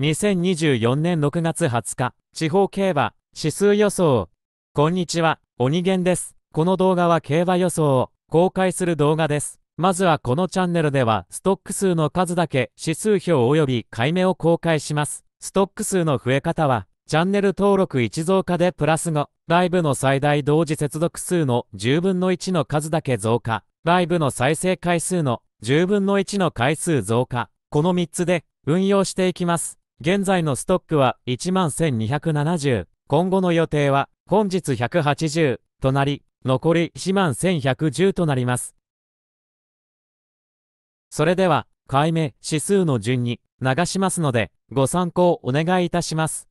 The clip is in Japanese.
2024年6月20日、地方競馬、指数予想。こんにちは、鬼源です。この動画は競馬予想を公開する動画です。まずはこのチャンネルでは、ストック数の数だけ指数表及び買い目を公開します。ストック数の増え方は、チャンネル登録1増加でプラス5、ライブの最大同時接続数の10分の1の数だけ増加、ライブの再生回数の10分の1の回数増加、この3つで運用していきます。現在のストックは11,270。今後の予定は本日180となり、残り11,110となります。それでは、買い目指数の順に流しますので、ご参考お願いいたします。